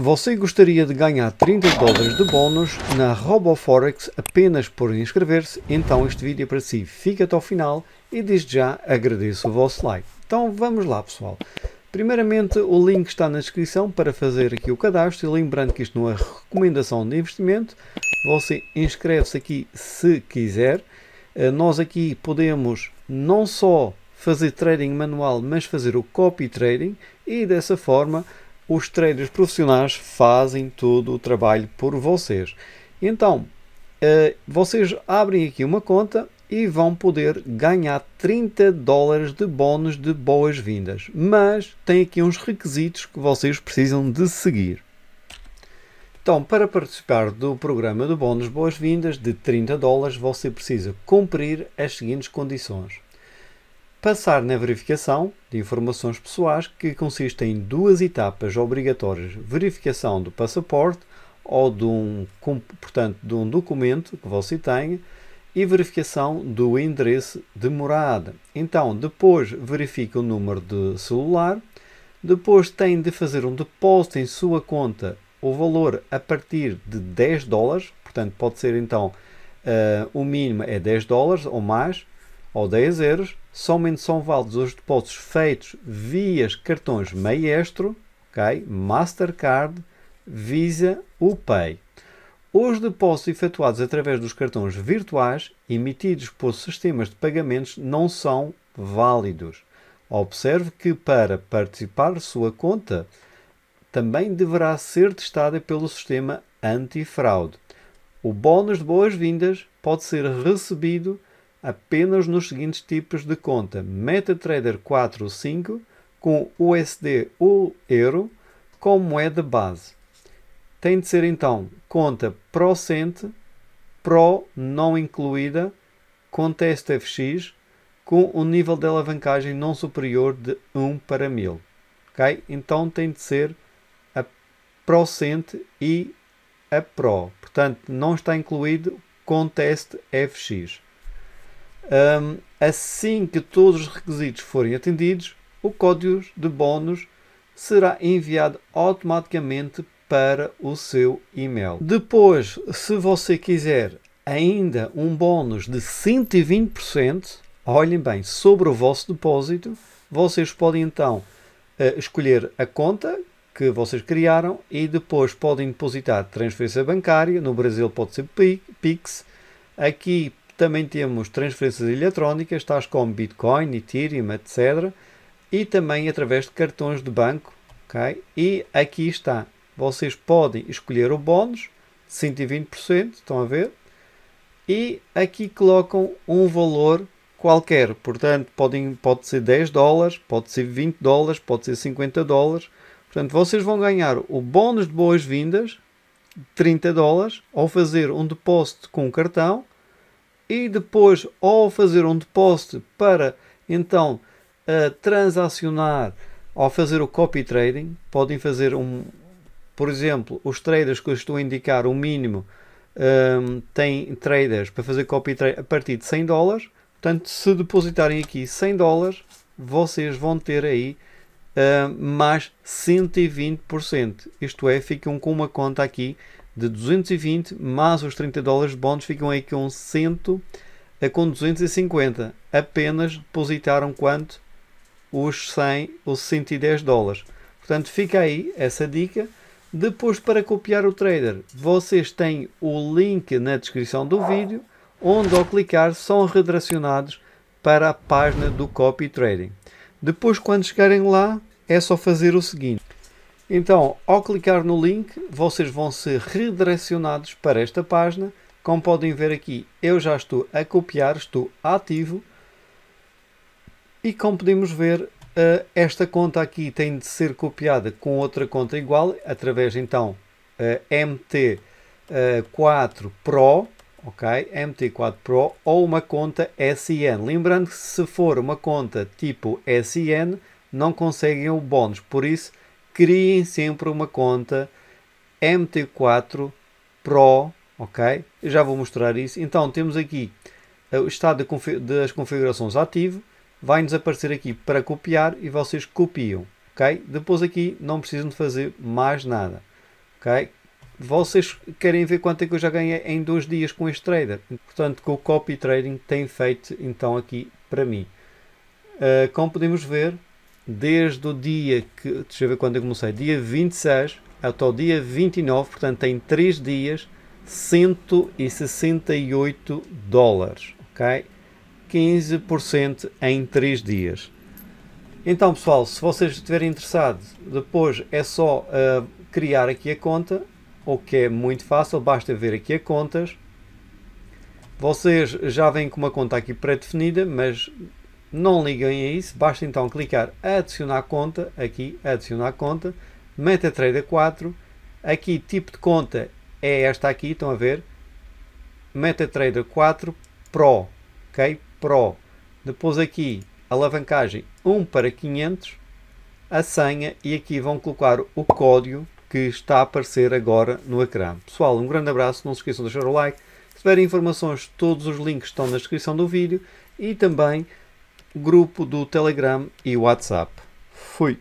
Você gostaria de ganhar 30 dólares de bônus na RoboForex apenas por inscrever-se? Então este vídeo é para si. Fica até ao final e desde já agradeço o vosso like. Então vamos lá pessoal. Primeiramente o link está na descrição para fazer aqui o cadastro e lembrando que isto não é recomendação de investimento. Você inscreve-se aqui se quiser. Eh, nós aqui podemos não só fazer trading manual, mas fazer o copy trading e dessa forma os traders profissionais fazem todo o trabalho por vocês. Então, eh, vocês abrem aqui uma conta e vão poder ganhar 30 dólares de bónus de boas-vindas. Mas tem aqui uns requisitos que vocês precisam de seguir. Então, para participar do programa de bónus boas-vindas de 30 dólares, você precisa cumprir as seguintes condições. Passar na verificação de informações pessoais, que consiste em duas etapas obrigatórias: verificação do passaporte ou de um, portanto, de um documento que você tenha e verificação do endereço de morada. Então, depois verifica o número de celular, depois tem de fazer um depósito em sua conta o valor a partir de 10 dólares, portanto, pode ser então uh, o mínimo é 10 dólares ou mais ou 10 euros, somente são válidos os depósitos feitos via cartões Maestro, okay? Mastercard, Visa ou Pay. Os depósitos efetuados através dos cartões virtuais emitidos por sistemas de pagamentos não são válidos. Observe que para participar sua conta também deverá ser testada pelo sistema antifraude. O bónus de boas-vindas pode ser recebido apenas nos seguintes tipos de conta: MetaTrader 4 ou 5 com USD ou euro como moeda base. Tem de ser então conta Procent, Pro não incluída, conta STFX com um nível de alavancagem não superior de 1 para 1000. Okay? Então tem de ser a Procent e a Pro. Portanto, não está incluído Contest FX. Um, assim que todos os requisitos forem atendidos, o código de bônus será enviado automaticamente para o seu e-mail. Depois, se você quiser ainda um bônus de 120%, olhem bem, sobre o vosso depósito, vocês podem então eh, escolher a conta que vocês criaram e depois podem depositar transferência bancária, no Brasil pode ser Pix, aqui também temos transferências eletrónicas, tais como Bitcoin, Ethereum, etc. E também através de cartões de banco. Okay? E aqui está. Vocês podem escolher o bónus, 120%, estão a ver? E aqui colocam um valor qualquer. Portanto, podem, pode ser 10 dólares, pode ser 20 dólares, pode ser 50 dólares. Portanto, vocês vão ganhar o bónus de boas-vindas, 30 dólares, ao fazer um depósito com o cartão e depois, ao fazer um depósito para então eh, transacionar, ao fazer o copy trading, podem fazer um, por exemplo, os traders que eu estou a indicar o mínimo um, ehm, traders para fazer copy trade a partir de 100 dólares. Portanto, se depositarem aqui 100 dólares, vocês vão ter aí uh, mais 120%. Isto é, ficam com uma conta aqui de 220 mais os 30 dólares de bônus ficam aí com 100 a com 250. Apenas depositaram quanto? Os 100, os 110 dólares. Portanto, fica aí essa dica. Depois, para copiar o trader, vocês têm o link na descrição do vídeo, onde ao clicar são redirecionados para a página do Copy Trading. Depois, quando chegarem lá, é só fazer o seguinte. Então, ao clicar no link, vocês vão ser redirecionados para esta página. Como podem ver aqui, eu já estou a copiar, estou ativo. E como podemos ver, eh, esta conta aqui tem de ser copiada com outra conta igual, através então eh, MT4 eh, Pro, ok? MT4 Pro ou uma conta SN. Lembrando que se for uma conta tipo SN, não conseguem o bónus, por isso criem sempre uma conta MT4 Pro, ok? Eu já vou mostrar isso. Então, temos aqui eh, o estado das configurações ativo, vai-nos aparecer aqui para copiar e vocês copiam, ok? Depois aqui não precisam de fazer mais nada, ok? Vocês querem ver quanto é que eu já ganhei em dois dias com este trader. Portanto, com o copy trading tem feito então aqui para mim. Uh, como podemos ver, desde o dia que, deixa eu ver quando eu comecei, dia 26 até o dia 29, portanto em 3 dias, 168 dólares, ok? 15% em 3 dias. Então pessoal, se vocês estiverem interessados, depois é só uh, criar aqui a conta, o que é muito fácil, basta ver aqui a contas. Vocês já vêm com uma conta aqui pré-definida, mas não liguem a isso, basta então clicar adicionar conta, aqui adicionar conta, MetaTrader 4, aqui tipo de conta é esta aqui, estão a ver, MetaTrader 4 Pro, ok, Pro. Depois aqui, alavancagem 1 para 500, a senha e aqui vão colocar o código que está a aparecer agora no ecrã. Pessoal, um grande abraço, não se esqueçam de deixar o like, se tiverem informações, todos os links estão na descrição do vídeo e também grupo do Telegram e WhatsApp. Fui.